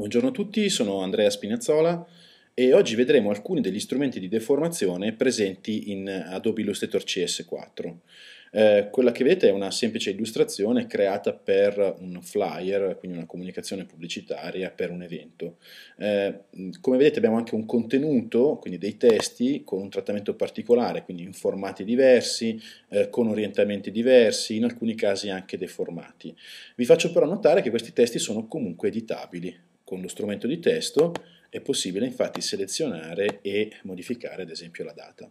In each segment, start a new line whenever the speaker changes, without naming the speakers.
Buongiorno a tutti, sono Andrea Spinazzola e oggi vedremo alcuni degli strumenti di deformazione presenti in Adobe Illustrator CS4. Eh, quella che vedete è una semplice illustrazione creata per un flyer, quindi una comunicazione pubblicitaria per un evento. Eh, come vedete abbiamo anche un contenuto, quindi dei testi con un trattamento particolare, quindi in formati diversi, eh, con orientamenti diversi, in alcuni casi anche deformati. Vi faccio però notare che questi testi sono comunque editabili, con lo strumento di testo è possibile infatti selezionare e modificare ad esempio la data.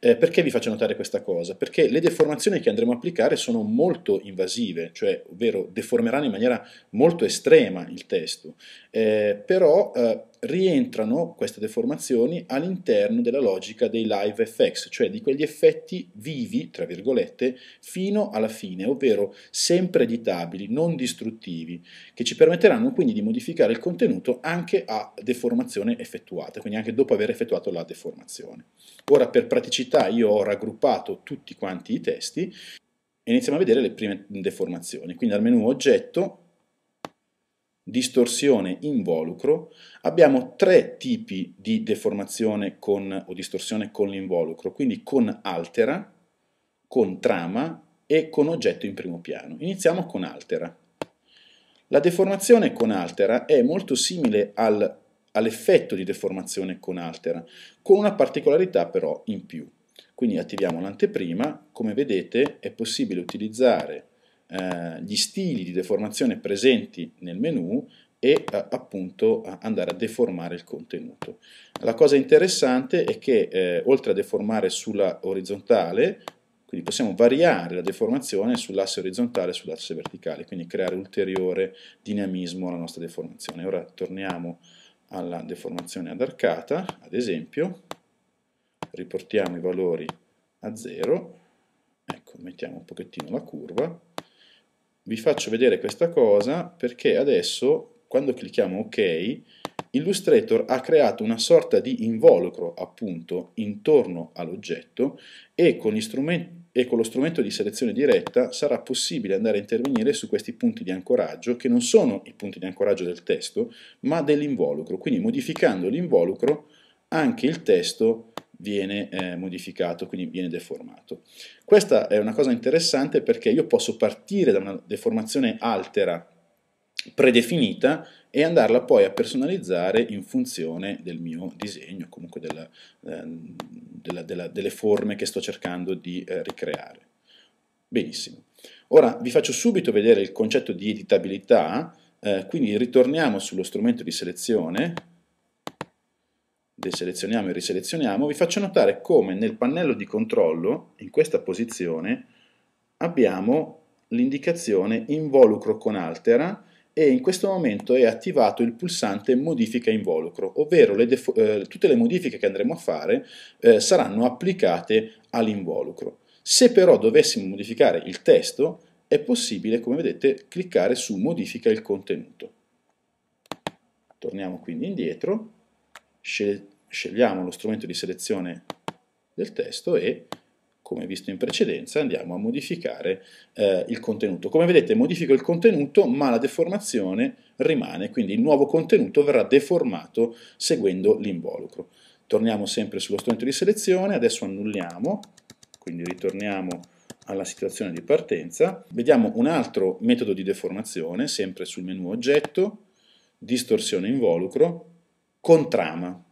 Eh, perché vi faccio notare questa cosa? Perché le deformazioni che andremo a applicare sono molto invasive, cioè ovvero deformeranno in maniera molto estrema il testo, eh, però eh, rientrano queste deformazioni all'interno della logica dei live effects, cioè di quegli effetti vivi, tra virgolette, fino alla fine, ovvero sempre editabili, non distruttivi, che ci permetteranno quindi di modificare il contenuto anche a deformazione effettuata, quindi anche dopo aver effettuato la deformazione. Ora per praticità io ho raggruppato tutti quanti i testi e iniziamo a vedere le prime deformazioni, quindi al menu oggetto distorsione involucro, abbiamo tre tipi di deformazione con, o distorsione con l'involucro, quindi con altera, con trama e con oggetto in primo piano. Iniziamo con altera. La deformazione con altera è molto simile al, all'effetto di deformazione con altera, con una particolarità però in più. Quindi attiviamo l'anteprima, come vedete è possibile utilizzare eh, gli stili di deformazione presenti nel menu e eh, appunto andare a deformare il contenuto. La cosa interessante è che eh, oltre a deformare sulla orizzontale, quindi possiamo variare la deformazione sull'asse orizzontale e sull'asse verticale, quindi creare ulteriore dinamismo alla nostra deformazione. Ora torniamo alla deformazione ad arcata, ad esempio, riportiamo i valori a 0, ecco, mettiamo un pochettino la curva, vi faccio vedere questa cosa perché adesso quando clicchiamo ok Illustrator ha creato una sorta di involucro appunto intorno all'oggetto e con, e con lo strumento di selezione diretta sarà possibile andare a intervenire su questi punti di ancoraggio che non sono i punti di ancoraggio del testo ma dell'involucro, quindi modificando l'involucro anche il testo viene eh, modificato, quindi viene deformato. Questa è una cosa interessante perché io posso partire da una deformazione altera predefinita e andarla poi a personalizzare in funzione del mio disegno, comunque della, eh, della, della, delle forme che sto cercando di eh, ricreare. Benissimo. Ora vi faccio subito vedere il concetto di editabilità, eh, quindi ritorniamo sullo strumento di selezione deselezioniamo e riselezioniamo, vi faccio notare come nel pannello di controllo, in questa posizione, abbiamo l'indicazione involucro con altera e in questo momento è attivato il pulsante modifica involucro, ovvero le eh, tutte le modifiche che andremo a fare eh, saranno applicate all'involucro. Se però dovessimo modificare il testo, è possibile, come vedete, cliccare su modifica il contenuto. Torniamo quindi indietro, scegliamo lo strumento di selezione del testo e come visto in precedenza, andiamo a modificare eh, il contenuto. Come vedete modifico il contenuto, ma la deformazione rimane, quindi il nuovo contenuto verrà deformato seguendo l'involucro. Torniamo sempre sullo strumento di selezione, adesso annulliamo, quindi ritorniamo alla situazione di partenza. Vediamo un altro metodo di deformazione, sempre sul menu oggetto, distorsione involucro, con trama.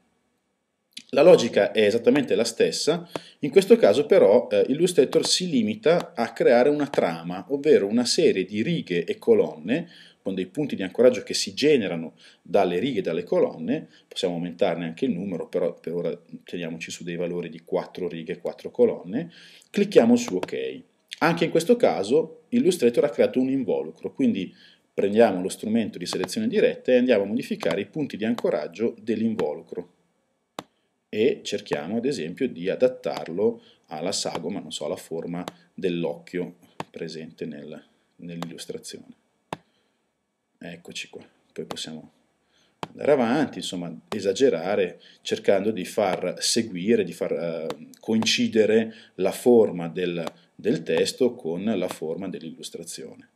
La logica è esattamente la stessa, in questo caso però eh, Illustrator si limita a creare una trama, ovvero una serie di righe e colonne con dei punti di ancoraggio che si generano dalle righe e dalle colonne, possiamo aumentarne anche il numero, però per ora teniamoci su dei valori di 4 righe e 4 colonne, clicchiamo su ok. Anche in questo caso Illustrator ha creato un involucro, quindi prendiamo lo strumento di selezione diretta e andiamo a modificare i punti di ancoraggio dell'involucro e cerchiamo ad esempio di adattarlo alla sagoma, non so, alla forma dell'occhio presente nel, nell'illustrazione. Eccoci qua, poi possiamo andare avanti, insomma, esagerare cercando di far seguire, di far eh, coincidere la forma del, del testo con la forma dell'illustrazione.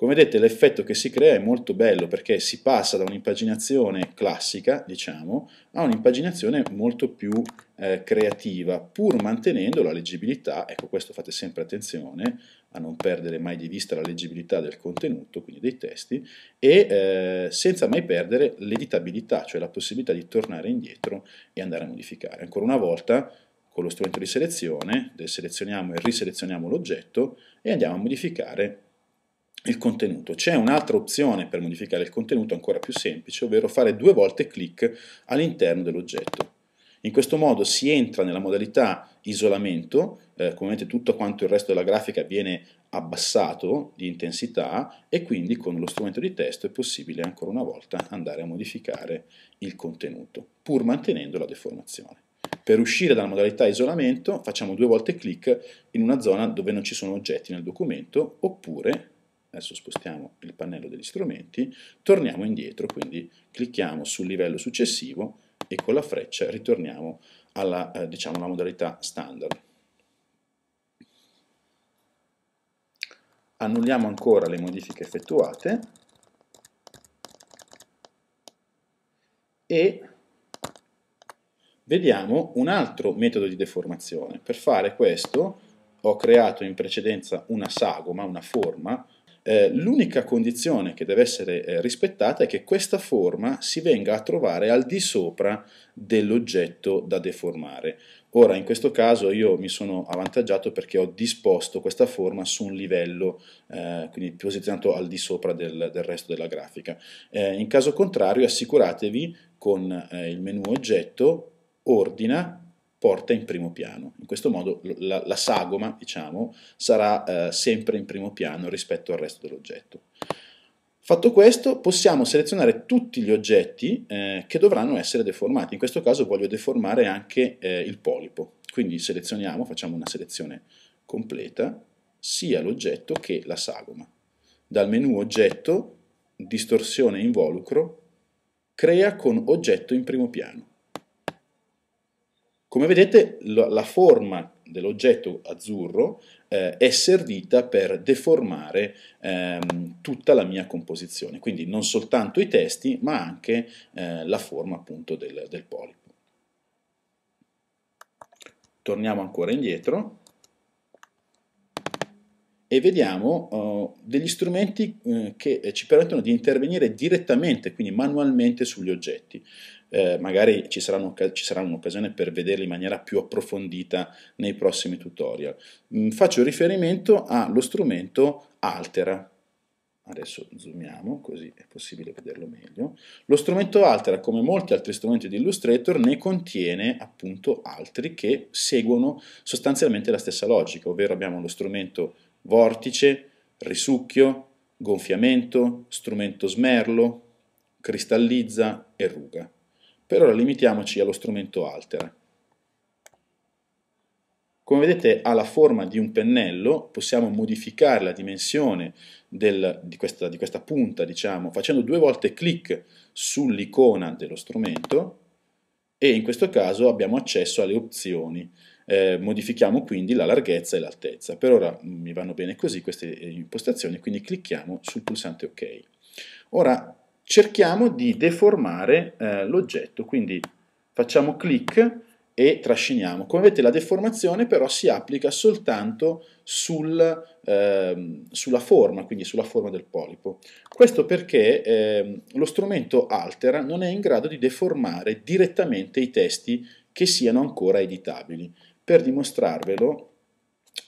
Come vedete l'effetto che si crea è molto bello perché si passa da un'impaginazione classica, diciamo, a un'impaginazione molto più eh, creativa, pur mantenendo la leggibilità, ecco questo fate sempre attenzione a non perdere mai di vista la leggibilità del contenuto, quindi dei testi, e eh, senza mai perdere l'editabilità, cioè la possibilità di tornare indietro e andare a modificare. Ancora una volta con lo strumento di selezione, selezioniamo e riselezioniamo l'oggetto e andiamo a modificare il contenuto. C'è un'altra opzione per modificare il contenuto ancora più semplice, ovvero fare due volte clic all'interno dell'oggetto. In questo modo si entra nella modalità isolamento, eh, come vedete tutto quanto il resto della grafica viene abbassato di intensità e quindi con lo strumento di testo è possibile ancora una volta andare a modificare il contenuto, pur mantenendo la deformazione. Per uscire dalla modalità isolamento facciamo due volte clic in una zona dove non ci sono oggetti nel documento oppure adesso spostiamo il pannello degli strumenti, torniamo indietro, quindi clicchiamo sul livello successivo e con la freccia ritorniamo alla, eh, diciamo, alla modalità standard. Annulliamo ancora le modifiche effettuate e vediamo un altro metodo di deformazione. Per fare questo ho creato in precedenza una sagoma, una forma, eh, l'unica condizione che deve essere eh, rispettata è che questa forma si venga a trovare al di sopra dell'oggetto da deformare. Ora, in questo caso io mi sono avvantaggiato perché ho disposto questa forma su un livello, eh, quindi posizionato al di sopra del, del resto della grafica. Eh, in caso contrario assicuratevi con eh, il menu oggetto, ordina, porta in primo piano. In questo modo la, la sagoma diciamo, sarà eh, sempre in primo piano rispetto al resto dell'oggetto. Fatto questo possiamo selezionare tutti gli oggetti eh, che dovranno essere deformati, in questo caso voglio deformare anche eh, il polipo, quindi selezioniamo, facciamo una selezione completa, sia l'oggetto che la sagoma. Dal menu oggetto, distorsione involucro, crea con oggetto in primo piano. Come vedete la forma dell'oggetto azzurro eh, è servita per deformare ehm, tutta la mia composizione, quindi non soltanto i testi ma anche eh, la forma appunto del, del polipo. Torniamo ancora indietro e vediamo oh, degli strumenti eh, che eh, ci permettono di intervenire direttamente, quindi manualmente sugli oggetti. Eh, magari ci, ci sarà, un'occasione per vederli in maniera più approfondita nei prossimi tutorial. Mm, faccio riferimento allo strumento Altera. Adesso zoomiamo così è possibile vederlo meglio. Lo strumento Altera, come molti altri strumenti di Illustrator, ne contiene appunto altri che seguono sostanzialmente la stessa logica, ovvero abbiamo lo strumento vortice, risucchio, gonfiamento, strumento smerlo, cristallizza e ruga. Per ora limitiamoci allo strumento altera. Come vedete ha la forma di un pennello, possiamo modificare la dimensione del, di, questa, di, questa, punta, diciamo, facendo due volte clic sull'icona dello strumento e in questo caso abbiamo accesso alle opzioni eh, modifichiamo quindi la larghezza e l'altezza. Per ora mm, mi vanno bene così queste eh, impostazioni, quindi clicchiamo sul pulsante ok. Ora cerchiamo di deformare eh, l'oggetto, quindi facciamo clic e trasciniamo. Come vedete la deformazione però si applica soltanto sul, eh, sulla forma, quindi sulla forma del polipo. Questo perché eh, lo strumento Altera non è in grado di deformare direttamente i testi che siano ancora editabili. Per dimostrarvelo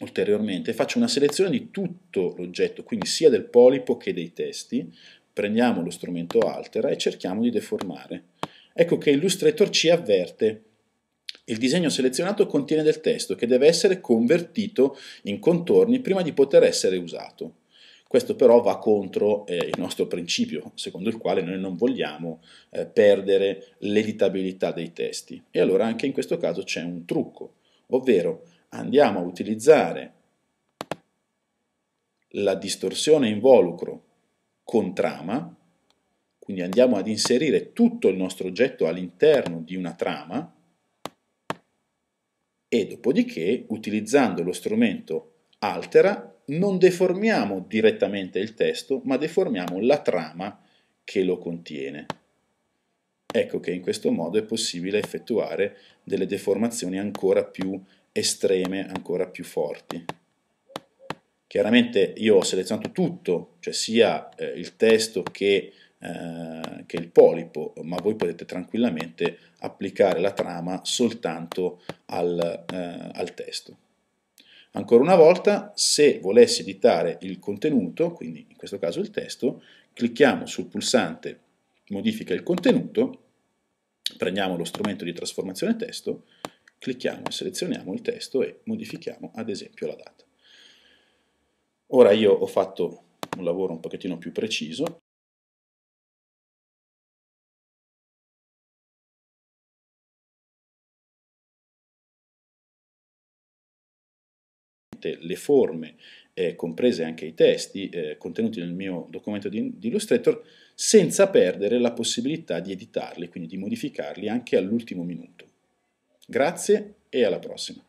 ulteriormente faccio una selezione di tutto l'oggetto, quindi sia del polipo che dei testi, prendiamo lo strumento altera e cerchiamo di deformare. Ecco che Illustrator ci avverte. Il disegno selezionato contiene del testo che deve essere convertito in contorni prima di poter essere usato. Questo però va contro eh, il nostro principio, secondo il quale noi non vogliamo eh, perdere l'editabilità dei testi. E allora anche in questo caso c'è un trucco ovvero andiamo a utilizzare la distorsione involucro con trama, quindi andiamo ad inserire tutto il nostro oggetto all'interno di una trama e dopodiché utilizzando lo strumento altera non deformiamo direttamente il testo ma deformiamo la trama che lo contiene. Ecco che in questo modo è possibile effettuare delle deformazioni ancora più estreme, ancora più forti. Chiaramente io ho selezionato tutto, cioè sia eh, il testo che, eh, che il polipo, ma voi potete tranquillamente applicare la trama soltanto al, eh, al testo. Ancora una volta, se volessi editare il contenuto, quindi in questo caso il testo, clicchiamo sul pulsante modifica il contenuto, prendiamo lo strumento di trasformazione testo, clicchiamo e selezioniamo il testo e modifichiamo ad esempio la data. Ora io ho fatto un lavoro un pochettino più preciso, le forme eh, comprese anche i testi eh, contenuti nel mio documento di, di, Illustrator, senza perdere la possibilità di editarli, quindi di modificarli anche all'ultimo minuto. Grazie e alla prossima.